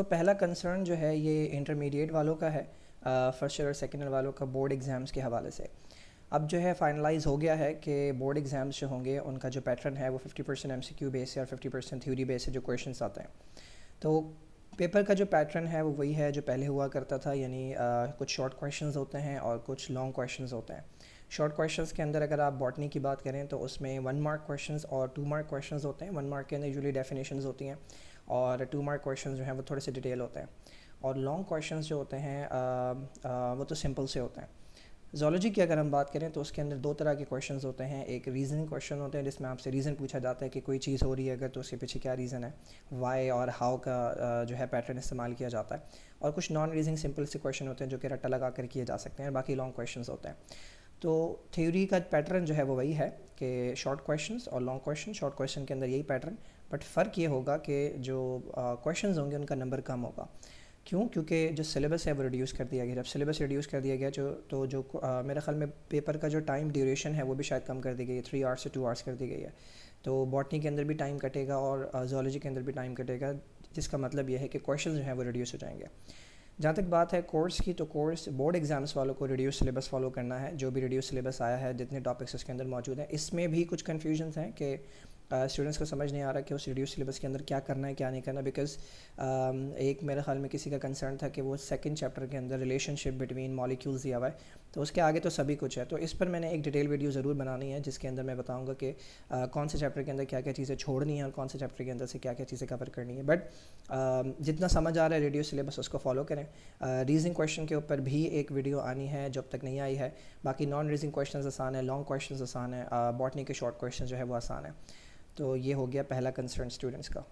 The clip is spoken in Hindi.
तो पहला कंसर्न जो है ये इंटरमीडिएट वालों का है फर्स्ट ईयर और सेकेंड ईयर वालों का बोर्ड एग्ज़ाम्स के हवाले से अब जो है फाइनलाइज हो गया है कि बोर्ड एग्ज़ाम्स जो होंगे उनका जो पैटर्न है वो 50 percent M C Q base है और 50 परसेंट थ्योरी बेस है जो क्वेश्चन आते हैं तो पेपर का जो पैटर्न है वो वही है जो पहले हुआ करता था यानी कुछ शॉर्ट क्वेश्चन होते हैं और कुछ लॉन्ग क्वेश्चन होते हैं शॉर्ट क्वेश्चन के अंदर अगर आप बॉटनी की बात करें तो उसमें वन मार्क क्वेश्चन और टू मार्क क्वेश्चन होते हैं वन मार्क के अंदर यूजली डेफिनेशन होती हैं और टू मार्क क्वेश्चन जो हैं वो थोड़े से डिटेल होते हैं और लॉन्ग क्वेश्चन जो होते हैं आ, आ, वो तो सिंपल से होते हैं जोलॉजी की अगर हम बात करें तो उसके अंदर दो तरह के क्वेश्चन होते हैं एक रीज़निंग क्वेश्चन होते हैं जिसमें आपसे रीज़न पूछा जाता है कि कोई चीज़ हो रही है अगर तो उसके पीछे क्या रीज़न है वाई और हाउ का जो है पैटर्न इस्तेमाल किया जाता है और कुछ नॉन रीजनिंग सिंपल से क्वेश्चन होते हैं जो कि रट्टा लगा कर किए जा सकते हैं बाकी लॉन्ग क्वेश्चन होते हैं तो थ्योरी का पैटर्न जो है वो वही है कि शॉर्ट क्वेश्चंस और लॉन्ग क्वेश्चन शॉर्ट क्वेश्चन के अंदर यही पैटर्न बट फ़र्क ये होगा कि जो क्वेश्चंस होंगे उनका नंबर कम होगा क्यों क्योंकि जो सिलेबस है वो रिड्यूस कर दिया गया जब सिलेबस रिड्यूस कर दिया गया जो तो जो आ, मेरे ख्याल में पेपर का जो टाइम ड्यूरेशन है वो भी शायद कम कर दी गई है थ्री आवर्स से टू आवर्स कर दी गई है तो बॉटनी के अंदर भी टाइम कटेगा और जोलॉजी के अंदर भी टाइम कटेगा जिसका मतलब यह है कि क्वेश्चन जो हैं वो रिड्यूस हो जाएंगे जहाँ तक बात है कोर्स की तो कोर्स बोर्ड एग्जाम्स वालों को रिड्यूस सिलेबस फॉलो करना है जो भी रिड्यूस सिलेबस आया है जितने टॉपिक्स उसके अंदर मौजूद हैं इसमें भी कुछ कन्फ्यूजन्स हैं कि स्टूडेंट्स uh, को समझ नहीं आ रहा कि उस रिड्यूस सिलेबस के अंदर क्या करना है क्या नहीं करना बिकॉज uh, एक मेरे ख्याल में किसी का कंसर्न था कि वो सेकंड चैप्टर के अंदर रिलेशनशिप बिटवीन मॉलिक्यूल्स दिया हुआ है तो उसके आगे तो सभी कुछ है तो इस पर मैंने एक डिटेल वीडियो ज़रूर बनानी है जिसके अंदर मैं बताऊँगा कि आ, कौन से चैप्टर के अंदर क्या क्या चीज़ें छोड़नी है और कौन से चैप्टर के अंदर से क्या क्या चीज़ें कवर करनी है बट जितना समझ आ रहा है रेडियो सिलेबस उसको फॉलो करें रीजनिंग क्वेश्चन के ऊपर भी एक वीडियो आनी है जब तक नहीं आई है बाकी नॉन रीजनिंग क्वेश्चन आसान है लॉन्ग क्वेश्चन आसान है बॉटनी के शॉर्ट क्वेश्चन जो है वो आसान है तो ये हो गया पहला कंसर्न स्टूडेंट्स का